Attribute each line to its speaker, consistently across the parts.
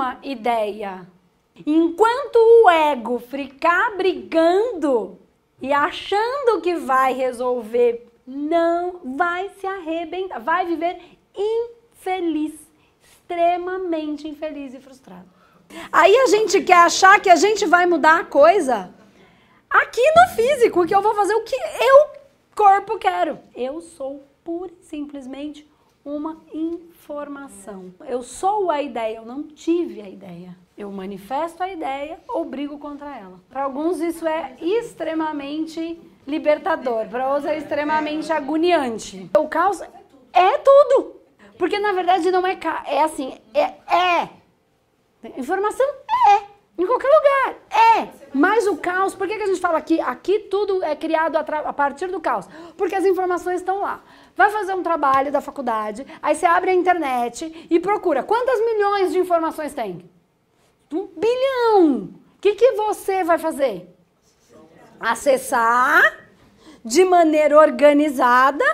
Speaker 1: uma ideia. Enquanto o ego ficar brigando e achando que vai resolver, não vai se arrebentar, vai viver infeliz, extremamente infeliz e frustrado. Aí a gente quer achar que a gente vai mudar a coisa aqui no físico, que eu vou fazer o que eu corpo quero. Eu sou pura e simplesmente uma informação. Eu sou a ideia, eu não tive a ideia. Eu manifesto a ideia ou brigo contra ela. Para alguns isso é extremamente libertador, para outros é extremamente agoniante. O caos é tudo. Porque na verdade não é ca... é assim, é, é. Informação é em qualquer lugar, é o caos, por que, que a gente fala que aqui tudo é criado a, a partir do caos? Porque as informações estão lá. Vai fazer um trabalho da faculdade, aí você abre a internet e procura. Quantas milhões de informações tem? Um bilhão! O que, que você vai fazer? Acessar de maneira organizada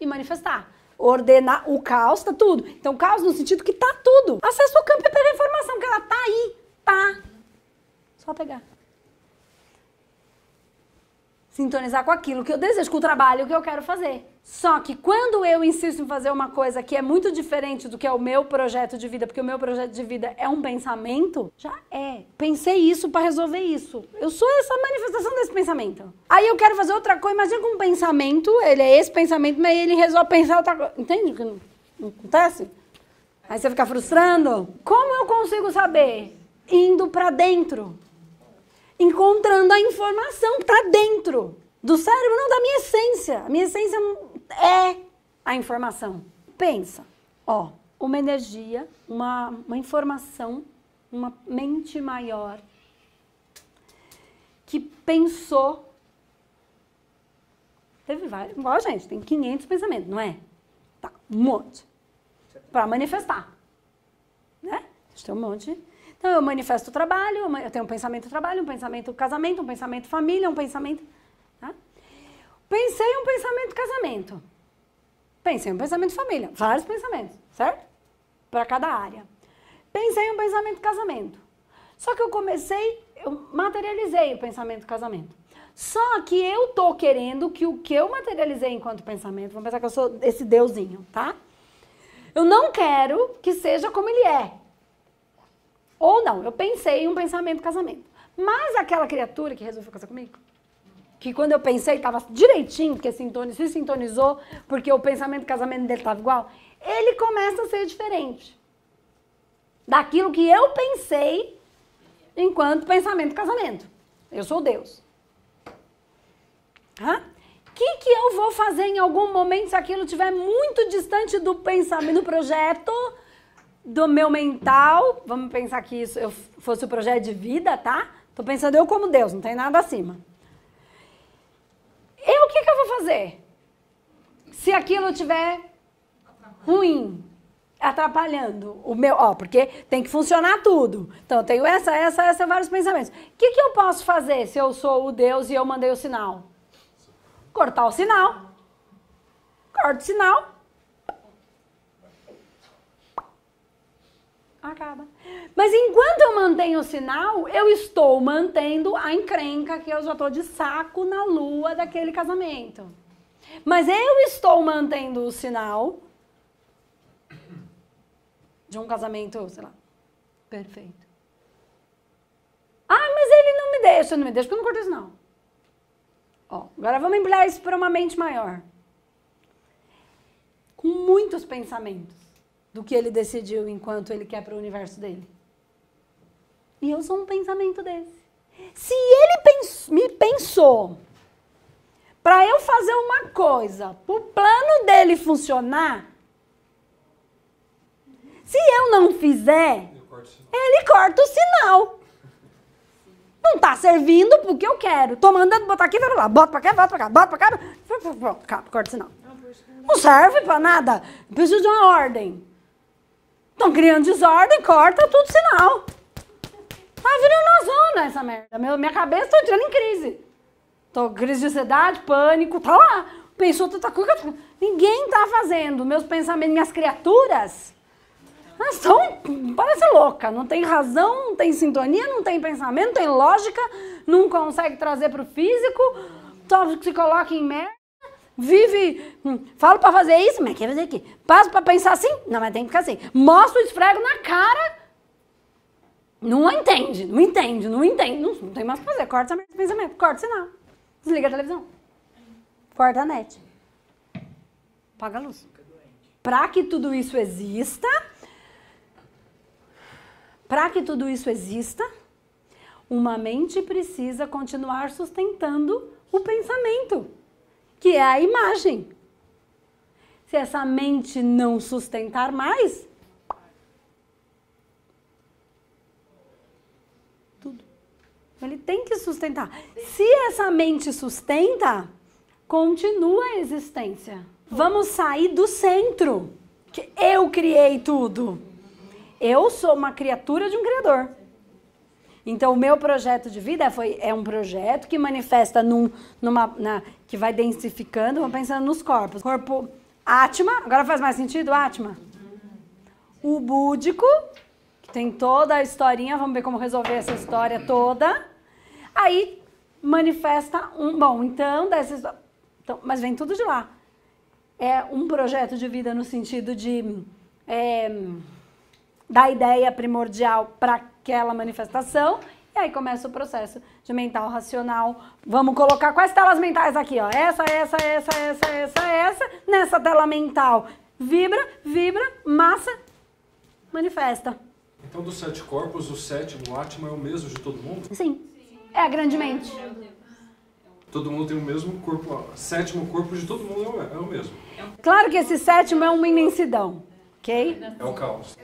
Speaker 1: e manifestar. Ordenar o caos, tá tudo. Então, caos no sentido que tá tudo. Acessa o campo sintonizar com aquilo que eu desejo, com o trabalho que eu quero fazer. Só que quando eu insisto em fazer uma coisa que é muito diferente do que é o meu projeto de vida, porque o meu projeto de vida é um pensamento, já é. Pensei isso para resolver isso. Eu sou essa manifestação desse pensamento. Aí eu quero fazer outra coisa, imagina com um pensamento, ele é esse pensamento, mas ele resolve pensar outra coisa. Entende o que acontece? Aí você fica frustrando. Como eu consigo saber? Indo para dentro encontrando a informação que está dentro do cérebro, não da minha essência. A minha essência é a informação. Pensa, ó, uma energia, uma, uma informação, uma mente maior que pensou. Teve vários, igual a gente, tem 500 pensamentos, não é? Tá, um monte. Para manifestar. Né? A gente tem um monte então eu manifesto o trabalho, eu tenho um pensamento trabalho, um pensamento casamento, um pensamento família, um pensamento. Tá? Pensei um pensamento casamento. Pensei um pensamento família. Vários pensamentos, certo? Para cada área. Pensei um pensamento casamento. Só que eu comecei, eu materializei o pensamento casamento. Só que eu tô querendo que o que eu materializei enquanto pensamento, vamos pensar que eu sou esse deusinho, tá? Eu não quero que seja como ele é. Ou não, eu pensei em um pensamento casamento. Mas aquela criatura que resolveu casar comigo, que quando eu pensei estava direitinho, porque sintonizou, se sintonizou, porque o pensamento casamento dele estava igual, ele começa a ser diferente daquilo que eu pensei enquanto pensamento casamento. Eu sou Deus. O que, que eu vou fazer em algum momento se aquilo estiver muito distante do pensamento, do projeto do meu mental, vamos pensar que isso eu fosse o projeto de vida, tá? Tô pensando eu como Deus, não tem nada acima. Eu o que, que eu vou fazer? Se aquilo tiver ruim, atrapalhando o meu, ó, porque tem que funcionar tudo. Então eu tenho essa, essa, essa, vários pensamentos. O que, que eu posso fazer se eu sou o Deus e eu mandei o sinal? Cortar o sinal. Corto o sinal, acaba. Mas enquanto eu mantenho o sinal, eu estou mantendo a encrenca que eu já estou de saco na lua daquele casamento. Mas eu estou mantendo o sinal de um casamento, sei lá, perfeito. Ah, mas ele não me deixa, não me deixa porque eu não curto o sinal. Ó, agora vamos empilhar isso para uma mente maior. Com muitos pensamentos do que ele decidiu enquanto ele quer para o universo dele. E eu sou um pensamento desse. Se ele pens me pensou para eu fazer uma coisa, para o plano dele funcionar, se eu não fizer, ele corta o sinal. Não está servindo pro que eu quero. Tô mandando botar aqui, vai lá, bota pra cá, bota pra cá, bota pra cá. Pronto, corta o sinal. Não serve para nada. Preciso de uma ordem. Estão criando desordem, corta tudo sinal. Tá virando uma zona essa merda. Meu, minha cabeça está entrando em crise. Tô crise de ansiedade, pânico, tá lá. Pensou tanta coisa. Ninguém tá fazendo. Meus pensamentos, minhas criaturas, elas ah, são, parece louca. Não tem razão, não tem sintonia, não tem pensamento, não tem lógica, não consegue trazer pro físico, só se coloca em merda. Vive, hum, falo para fazer isso, mas quer fazer quê? Passo para pensar assim, não, mas tem que ficar assim. Mostra o esfrego na cara, não entende, não entende, não entende, não, não tem mais o que fazer. Corta esse pensamento, corta o sinal, desliga a televisão, corta a net, apaga a luz. Para que tudo isso exista, para que tudo isso exista, uma mente precisa continuar sustentando o pensamento que é a imagem. Se essa mente não sustentar mais, tudo. Ele tem que sustentar. Se essa mente sustenta, continua a existência. Vamos sair do centro. Que eu criei tudo. Eu sou uma criatura de um criador. Então, o meu projeto de vida foi, é um projeto que manifesta num, numa, na, que vai densificando, vamos pensando nos corpos. Corpo Atma, agora faz mais sentido, Atma? O búdico, que tem toda a historinha, vamos ver como resolver essa história toda. Aí manifesta um. Bom, então, dessa, então mas vem tudo de lá. É um projeto de vida no sentido de. É, da ideia primordial para aquela manifestação e aí começa o processo de mental racional. Vamos colocar quais telas mentais aqui, ó. Essa, essa, essa, essa, essa, essa, nessa tela mental. Vibra, vibra, massa, manifesta. Então, dos sete corpos, o sétimo Atman é o mesmo de todo mundo? Sim. Sim. É a grande mente. Todo mundo tem o mesmo corpo, o sétimo corpo de todo mundo é o mesmo. Claro que esse sétimo é uma imensidão, ok? É o caos.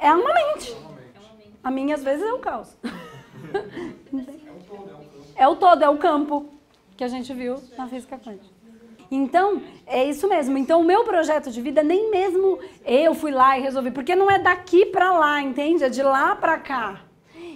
Speaker 1: É uma mente. A minha, às vezes, é o caos. é o todo, é o campo que a gente viu na física quântica. Então, é isso mesmo. Então, o meu projeto de vida, nem mesmo eu fui lá e resolvi, porque não é daqui para lá, entende? É de lá para cá.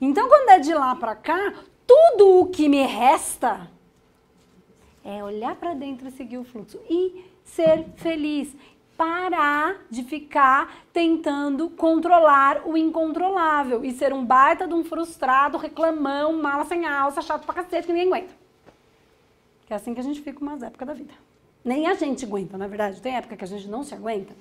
Speaker 1: Então, quando é de lá para cá, tudo o que me resta é olhar para dentro e seguir o fluxo e ser feliz parar de ficar tentando controlar o incontrolável e ser um baita de um frustrado, reclamão, mala sem alça, chato pra cacete que ninguém aguenta. Que é assim que a gente fica umas épocas da vida. Nem a gente aguenta, na verdade. Tem época que a gente não se aguenta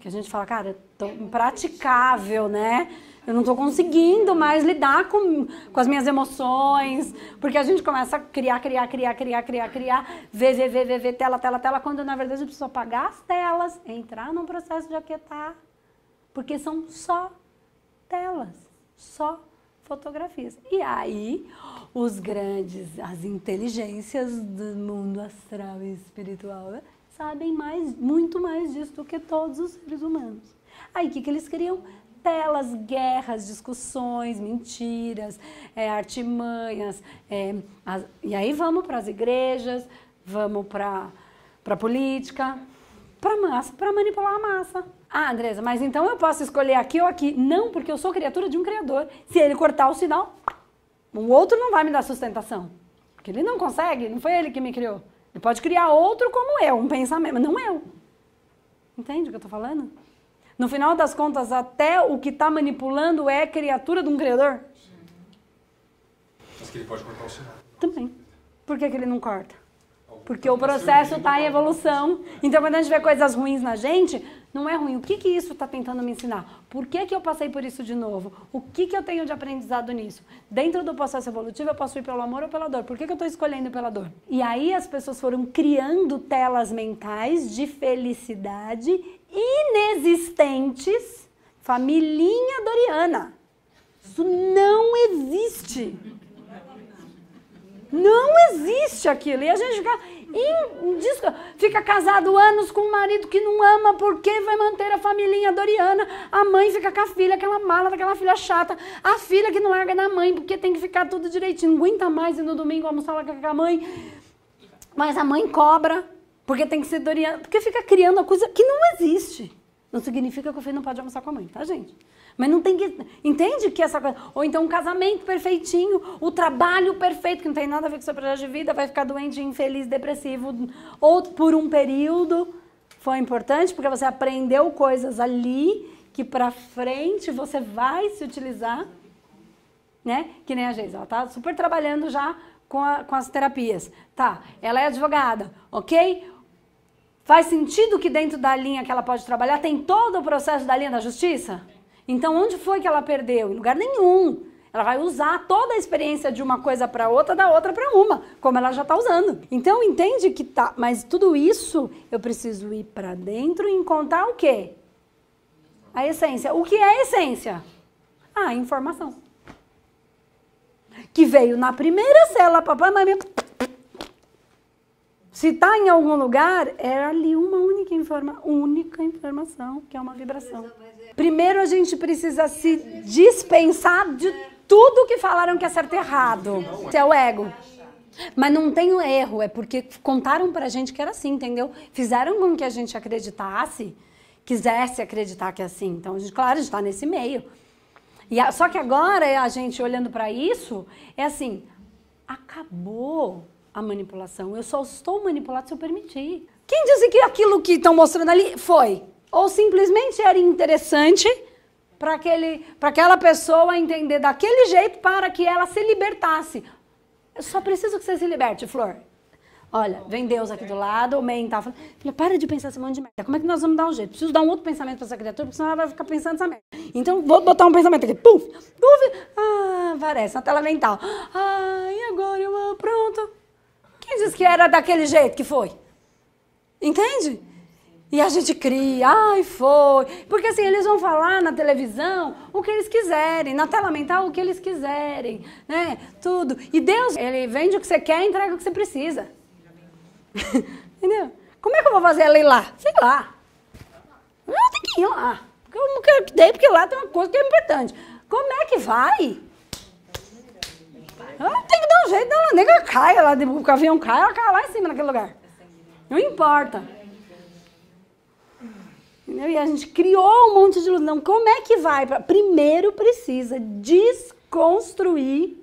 Speaker 1: que a gente fala, cara, é tão impraticável, né? Eu não estou conseguindo mais lidar com, com as minhas emoções, porque a gente começa a criar, criar, criar, criar, criar, criar, ver, ver, ver, ver, ver tela, tela, tela, quando na verdade eu preciso apagar as telas, entrar num processo de aquietar, porque são só telas, só fotografias. E aí, os grandes, as inteligências do mundo astral e espiritual, né? sabem mais, muito mais disso do que todos os seres humanos. Aí o que, que eles criam? Telas, guerras, discussões, mentiras, é, artimanhas. É, as, e aí vamos para as igrejas, vamos para a política, para manipular a massa. Ah, Andresa, mas então eu posso escolher aqui ou aqui? Não, porque eu sou criatura de um criador. Se ele cortar o sinal, o outro não vai me dar sustentação. Porque ele não consegue, não foi ele que me criou pode criar outro como eu, um pensamento, mas não eu. Entende o que eu estou falando? No final das contas, até o que está manipulando é criatura de um criador. Mas que ele pode cortar o sinal. Também. Por que, que ele não corta? Porque o processo está em evolução. Então, quando a gente vê coisas ruins na gente, não é ruim. O que, que isso está tentando me ensinar? Por que, que eu passei por isso de novo? O que, que eu tenho de aprendizado nisso? Dentro do processo evolutivo, eu posso ir pelo amor ou pela dor? Por que, que eu estou escolhendo pela dor? E aí as pessoas foram criando telas mentais de felicidade inexistentes, familhinha doriana. Isso não existe. Não existe aquilo. E a gente fica, fica casado anos com um marido que não ama porque vai manter a familhinha doriana. A mãe fica com a filha, aquela mala daquela filha chata. A filha que não larga da mãe porque tem que ficar tudo direitinho. Não aguenta mais ir no domingo almoçar lá com a mãe. Mas a mãe cobra porque tem que ser doriana. Porque fica criando a coisa que não existe. Não significa que o filho não pode almoçar com a mãe, tá, gente? Mas não tem que. Entende que essa coisa. Ou então um casamento perfeitinho, o trabalho perfeito, que não tem nada a ver com seu projeto de vida, vai ficar doente, infeliz, depressivo, ou por um período. Foi importante porque você aprendeu coisas ali que pra frente você vai se utilizar, né? Que nem a Geisa, ela tá super trabalhando já com, a, com as terapias. Tá, ela é advogada, ok? Faz sentido que dentro da linha que ela pode trabalhar tem todo o processo da linha da justiça? Então, onde foi que ela perdeu? Em lugar nenhum. Ela vai usar toda a experiência de uma coisa para outra, da outra para uma, como ela já está usando. Então, entende que tá, mas tudo isso eu preciso ir para dentro e encontrar o quê? A essência. O que é a essência? Ah, a informação. Que veio na primeira cela, papai, mamãe, se está em algum lugar, é ali uma única, informação, única informação, que é uma vibração. Primeiro a gente precisa se dispensar de tudo que falaram que é certo e errado. Isso é o ego. Mas não tem o erro, é porque contaram pra gente que era assim, entendeu? Fizeram com que a gente acreditasse, quisesse acreditar que é assim. Então, a gente, claro, a gente tá nesse meio. E a, só que agora a gente olhando para isso, é assim, acabou a manipulação. Eu só estou manipulado se eu permitir. Quem disse que aquilo que estão mostrando ali foi? Ou simplesmente era interessante para aquela pessoa entender daquele jeito para que ela se libertasse? Eu só preciso que você se liberte, Flor. Olha, vem Deus aqui do lado, o men tá falando. Filha, para de pensar esse monte de merda. Como é que nós vamos dar um jeito? Preciso dar um outro pensamento para essa criatura, porque senão ela vai ficar pensando essa merda. Então, vou botar um pensamento aqui. Puf! Puf! Ah, parece uma tela mental. Ah, e agora eu pronto. Quem disse que era daquele jeito que foi? Entende? E a gente cria, ai, foi. Porque assim, eles vão falar na televisão o que eles quiserem, na tela mental o que eles quiserem, né? Tudo. E Deus, ele vende o que você quer e entrega o que você precisa. Entendeu? Como é que eu vou fazer ela ir lá? Sei lá. Eu tenho que ir lá. Porque eu não quero que dê, porque lá tem uma coisa que é importante. Como é que vai? tem que dar um jeito dela, a nega cai tipo, o avião cai, ela cai lá em cima naquele lugar. É não importa. E a gente criou um monte de ilusão. Então, como é que vai? Primeiro precisa desconstruir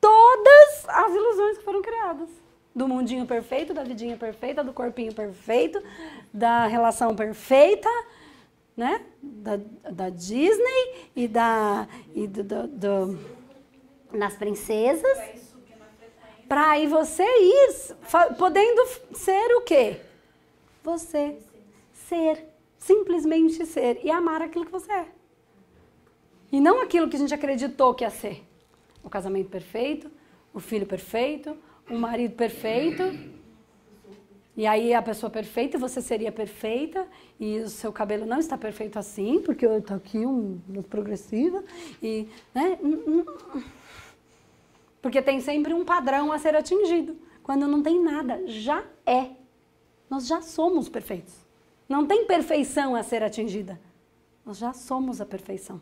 Speaker 1: todas as ilusões que foram criadas. Do mundinho perfeito, da vidinha perfeita, do corpinho perfeito, da relação perfeita, né? Da, da Disney e da. E do, do, do nas princesas, é é para aí você ir, podendo ser o quê? Você. Ser. Simplesmente ser. E amar aquilo que você é. E não aquilo que a gente acreditou que ia ser. O casamento perfeito, o filho perfeito, o marido perfeito e aí a pessoa perfeita, você seria perfeita, e o seu cabelo não está perfeito assim, porque eu estou aqui um, um progressiva, e, né? Hum, hum, porque tem sempre um padrão a ser atingido. Quando não tem nada, já é. Nós já somos perfeitos. Não tem perfeição a ser atingida. Nós já somos a perfeição.